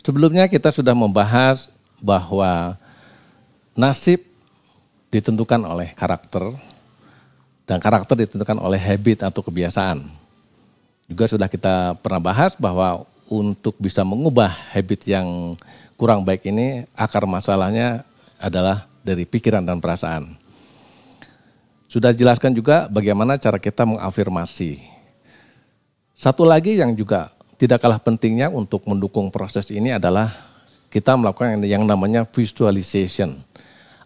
Sebelumnya kita sudah membahas bahwa nasib ditentukan oleh karakter dan karakter ditentukan oleh habit atau kebiasaan. Juga sudah kita pernah bahas bahwa untuk bisa mengubah habit yang kurang baik ini akar masalahnya adalah dari pikiran dan perasaan. Sudah jelaskan juga bagaimana cara kita mengafirmasi. Satu lagi yang juga tidak kalah pentingnya untuk mendukung proses ini adalah kita melakukan yang namanya visualization.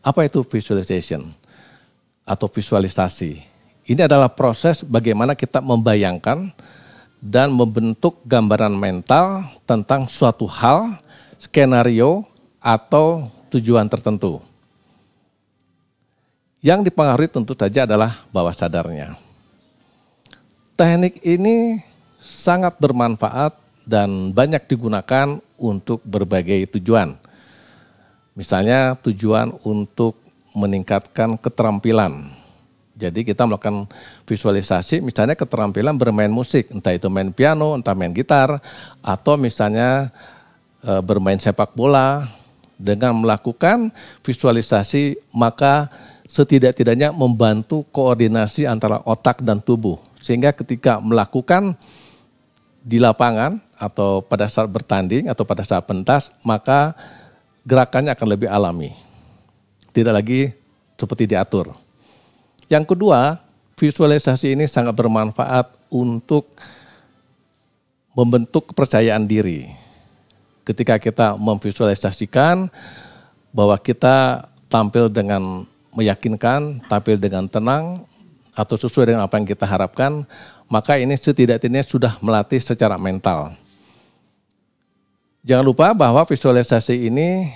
Apa itu visualization atau visualisasi? Ini adalah proses bagaimana kita membayangkan dan membentuk gambaran mental tentang suatu hal, skenario, atau tujuan tertentu. Yang dipengaruhi tentu saja adalah bawah sadarnya. Teknik ini sangat bermanfaat dan banyak digunakan untuk berbagai tujuan. Misalnya tujuan untuk meningkatkan keterampilan. Jadi kita melakukan visualisasi misalnya keterampilan bermain musik, entah itu main piano, entah main gitar, atau misalnya e, bermain sepak bola. Dengan melakukan visualisasi maka setidak-tidaknya membantu koordinasi antara otak dan tubuh. Sehingga ketika melakukan di lapangan atau pada saat bertanding atau pada saat pentas, maka gerakannya akan lebih alami. Tidak lagi seperti diatur. Yang kedua, visualisasi ini sangat bermanfaat untuk membentuk kepercayaan diri. Ketika kita memvisualisasikan bahwa kita tampil dengan meyakinkan, tampil dengan tenang, atau sesuai dengan apa yang kita harapkan, maka ini setidaknya sudah melatih secara mental. Jangan lupa bahwa visualisasi ini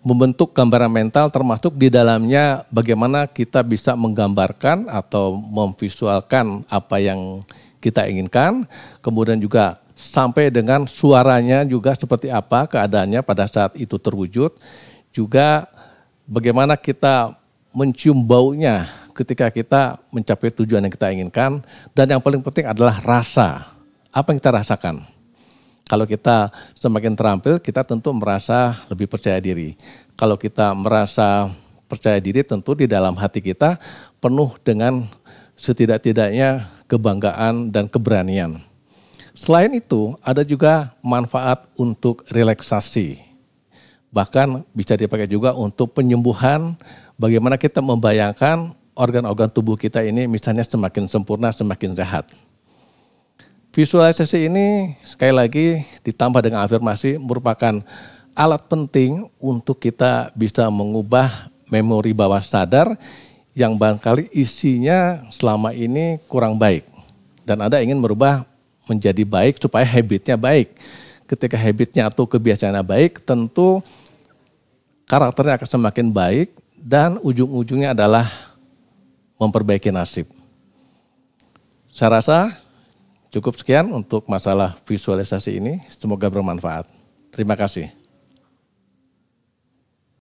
membentuk gambaran mental termasuk di dalamnya bagaimana kita bisa menggambarkan atau memvisualkan apa yang kita inginkan. Kemudian juga sampai dengan suaranya juga seperti apa keadaannya pada saat itu terwujud. Juga bagaimana kita mencium baunya ketika kita mencapai tujuan yang kita inginkan. Dan yang paling penting adalah rasa. Apa yang kita rasakan? Kalau kita semakin terampil, kita tentu merasa lebih percaya diri. Kalau kita merasa percaya diri, tentu di dalam hati kita penuh dengan setidak-tidaknya kebanggaan dan keberanian. Selain itu, ada juga manfaat untuk relaksasi bahkan bisa dipakai juga untuk penyembuhan. Bagaimana kita membayangkan organ-organ tubuh kita ini misalnya semakin sempurna, semakin sehat. Visualisasi ini sekali lagi ditambah dengan afirmasi merupakan alat penting untuk kita bisa mengubah memori bawah sadar yang barangkali isinya selama ini kurang baik. Dan Anda ingin merubah menjadi baik supaya habitnya baik. Ketika habitnya atau kebiasaannya baik, tentu karakternya akan semakin baik dan ujung-ujungnya adalah memperbaiki nasib. Saya rasa cukup sekian untuk masalah visualisasi ini. Semoga bermanfaat. Terima kasih.